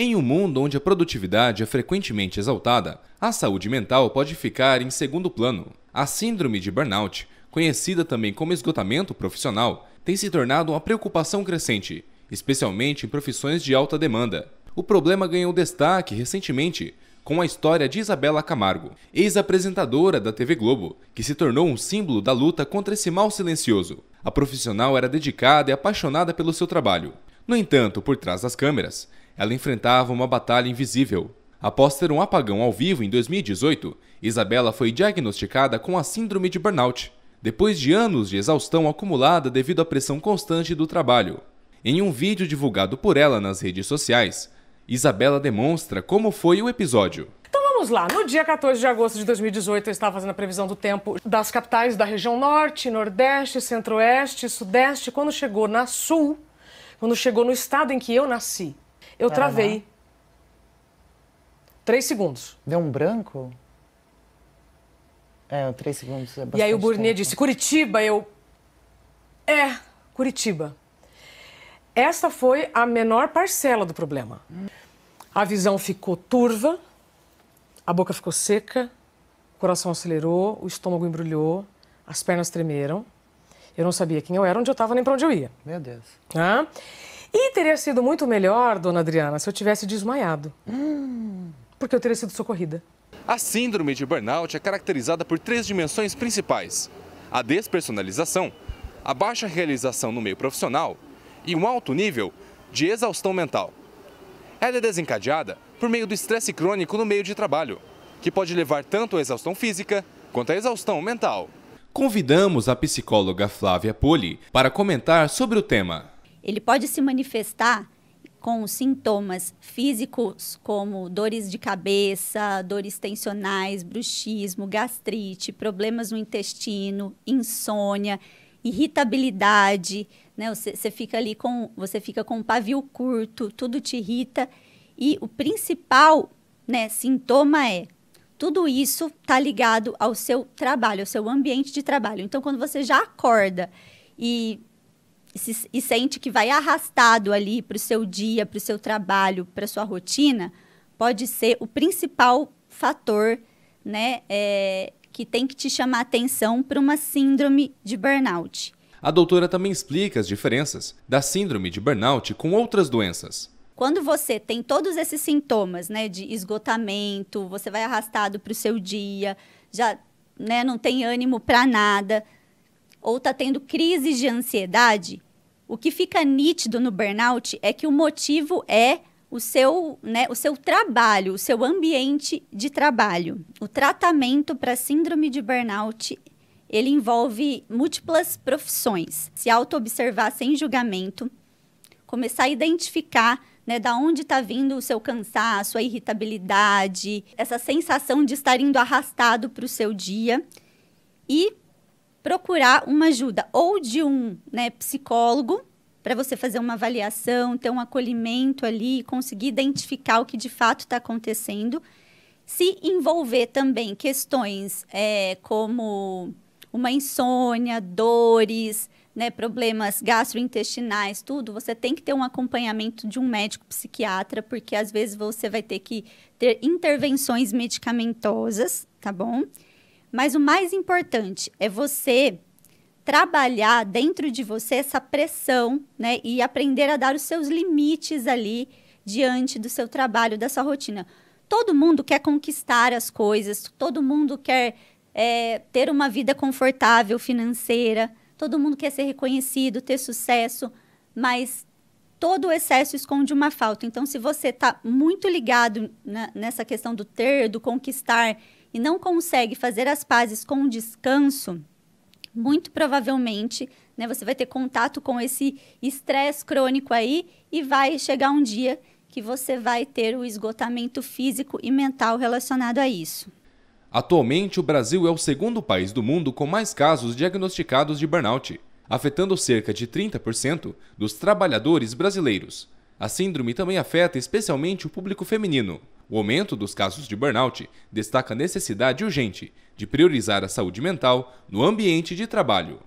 Em um mundo onde a produtividade é frequentemente exaltada, a saúde mental pode ficar em segundo plano. A síndrome de burnout, conhecida também como esgotamento profissional, tem se tornado uma preocupação crescente, especialmente em profissões de alta demanda. O problema ganhou destaque recentemente com a história de Isabela Camargo, ex-apresentadora da TV Globo, que se tornou um símbolo da luta contra esse mal silencioso. A profissional era dedicada e apaixonada pelo seu trabalho. No entanto, por trás das câmeras, ela enfrentava uma batalha invisível. Após ter um apagão ao vivo em 2018, Isabela foi diagnosticada com a síndrome de burnout, depois de anos de exaustão acumulada devido à pressão constante do trabalho. Em um vídeo divulgado por ela nas redes sociais, Isabela demonstra como foi o episódio. Então vamos lá. No dia 14 de agosto de 2018, eu estava fazendo a previsão do tempo das capitais da região norte, nordeste, centro-oeste, sudeste. Quando chegou na sul, quando chegou no estado em que eu nasci, eu travei. Três segundos. Deu um branco? É, três segundos é E aí o Burnet disse, Curitiba, eu... É, Curitiba. Essa foi a menor parcela do problema. A visão ficou turva, a boca ficou seca, o coração acelerou, o estômago embrulhou, as pernas tremeram. Eu não sabia quem eu era, onde eu estava, nem para onde eu ia. Meu Deus. Ah? E teria sido muito melhor, dona Adriana, se eu tivesse desmaiado. Hum. Porque eu teria sido socorrida. A síndrome de burnout é caracterizada por três dimensões principais: a despersonalização, a baixa realização no meio profissional e um alto nível de exaustão mental. Ela é desencadeada por meio do estresse crônico no meio de trabalho, que pode levar tanto à exaustão física quanto à exaustão mental. Convidamos a psicóloga Flávia Poli para comentar sobre o tema. Ele pode se manifestar com sintomas físicos como dores de cabeça, dores tensionais, bruxismo, gastrite, problemas no intestino, insônia, irritabilidade, né? Você, você fica ali com, você fica com um pavio curto, tudo te irrita e o principal, né, sintoma é tudo isso está ligado ao seu trabalho, ao seu ambiente de trabalho. Então, quando você já acorda e e, se, e sente que vai arrastado ali para o seu dia, para o seu trabalho, para sua rotina, pode ser o principal fator, né, é, que tem que te chamar atenção para uma síndrome de burnout. A doutora também explica as diferenças da síndrome de burnout com outras doenças. Quando você tem todos esses sintomas, né, de esgotamento, você vai arrastado para o seu dia, já, né, não tem ânimo para nada, ou está tendo crises de ansiedade, o que fica nítido no burnout é que o motivo é o seu, né, o seu trabalho, o seu ambiente de trabalho. O tratamento para síndrome de burnout ele envolve múltiplas profissões. Se auto-observar sem julgamento, começar a identificar né, da onde está vindo o seu cansaço, a irritabilidade, essa sensação de estar indo arrastado para o seu dia e procurar uma ajuda ou de um né, psicólogo para você fazer uma avaliação, ter um acolhimento ali, conseguir identificar o que de fato está acontecendo, se envolver também questões é, como uma insônia, dores, né, problemas gastrointestinais, tudo, você tem que ter um acompanhamento de um médico psiquiatra, porque às vezes você vai ter que ter intervenções medicamentosas, tá bom? Mas o mais importante é você trabalhar dentro de você essa pressão, né? E aprender a dar os seus limites ali diante do seu trabalho, da sua rotina. Todo mundo quer conquistar as coisas, todo mundo quer é, ter uma vida confortável financeira, todo mundo quer ser reconhecido, ter sucesso, mas todo excesso esconde uma falta. Então, se você está muito ligado na, nessa questão do ter, do conquistar, e não consegue fazer as pazes com o descanso, muito provavelmente, né, você vai ter contato com esse estresse crônico aí e vai chegar um dia que você vai ter o esgotamento físico e mental relacionado a isso. Atualmente, o Brasil é o segundo país do mundo com mais casos diagnosticados de burnout, afetando cerca de 30% dos trabalhadores brasileiros. A síndrome também afeta especialmente o público feminino. O aumento dos casos de burnout destaca a necessidade urgente de priorizar a saúde mental no ambiente de trabalho.